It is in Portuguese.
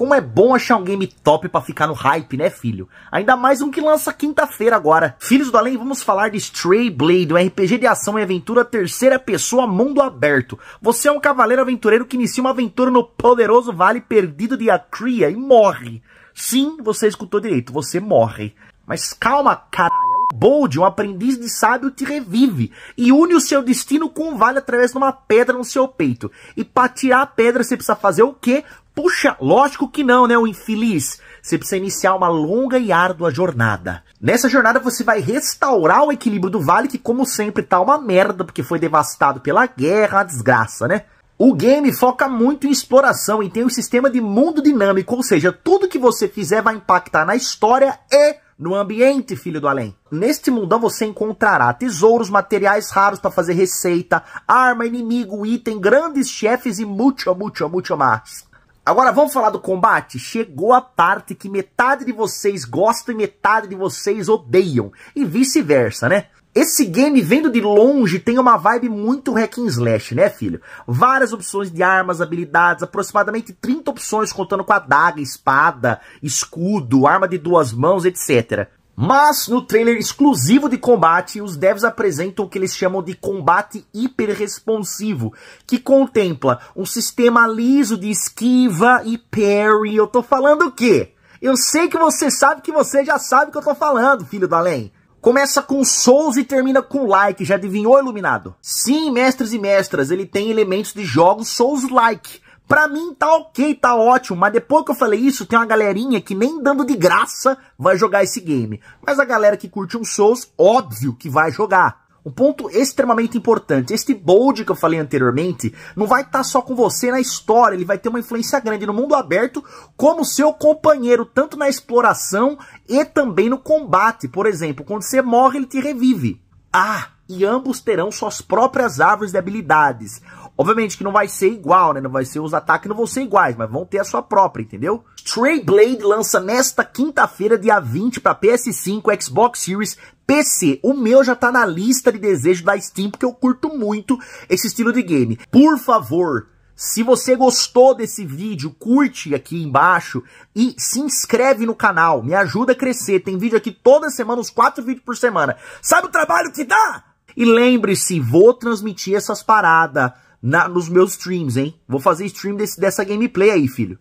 Como é bom achar um game top para ficar no hype, né, filho? Ainda mais um que lança quinta-feira agora. Filhos do Além, vamos falar de Stray Blade, um RPG de ação e aventura terceira pessoa mundo aberto. Você é um cavaleiro aventureiro que inicia uma aventura no poderoso vale perdido de Acria e morre. Sim, você escutou direito, você morre. Mas calma, caralho. É Bold, um aprendiz de sábio, te revive e une o seu destino com um vale através de uma pedra no seu peito. E para tirar a pedra, você precisa fazer o quê? Puxa, lógico que não, né, o infeliz? Você precisa iniciar uma longa e árdua jornada. Nessa jornada você vai restaurar o equilíbrio do vale, que como sempre tá uma merda, porque foi devastado pela guerra, a desgraça, né? O game foca muito em exploração e tem um sistema de mundo dinâmico, ou seja, tudo que você fizer vai impactar na história e no ambiente, filho do além. Neste mundão você encontrará tesouros, materiais raros para fazer receita, arma, inimigo, item, grandes chefes e muito, muito, muito mais. Agora vamos falar do combate? Chegou a parte que metade de vocês gostam e metade de vocês odeiam. E vice-versa, né? Esse game, vendo de longe, tem uma vibe muito hack and slash, né, filho? Várias opções de armas, habilidades, aproximadamente 30 opções, contando com a daga, espada, escudo, arma de duas mãos, etc. Mas no trailer exclusivo de combate, os devs apresentam o que eles chamam de combate hiperresponsivo, que contempla um sistema liso de esquiva e parry. Eu tô falando o quê? Eu sei que você sabe que você já sabe o que eu tô falando, filho do além. Começa com Souls e termina com Like, já adivinhou, iluminado? Sim, mestres e mestras, ele tem elementos de jogos Souls-like, Pra mim tá ok, tá ótimo, mas depois que eu falei isso, tem uma galerinha que nem dando de graça vai jogar esse game. Mas a galera que curte um Souls, óbvio que vai jogar. Um ponto extremamente importante, este bold que eu falei anteriormente, não vai estar tá só com você na história, ele vai ter uma influência grande no mundo aberto, como seu companheiro, tanto na exploração e também no combate. Por exemplo, quando você morre, ele te revive. Ah, e ambos terão suas próprias árvores de habilidades. Obviamente que não vai ser igual, né? Não vai ser os ataques não vão ser iguais, mas vão ter a sua própria, entendeu? Stray Blade lança nesta quinta-feira, dia 20, para PS5, Xbox Series, PC. O meu já tá na lista de desejo da Steam, porque eu curto muito esse estilo de game. Por favor, se você gostou desse vídeo, curte aqui embaixo e se inscreve no canal. Me ajuda a crescer. Tem vídeo aqui toda semana, uns quatro vídeos por semana. Sabe o trabalho que dá? E lembre-se, vou transmitir essas paradas nos meus streams, hein? Vou fazer stream desse, dessa gameplay aí, filho.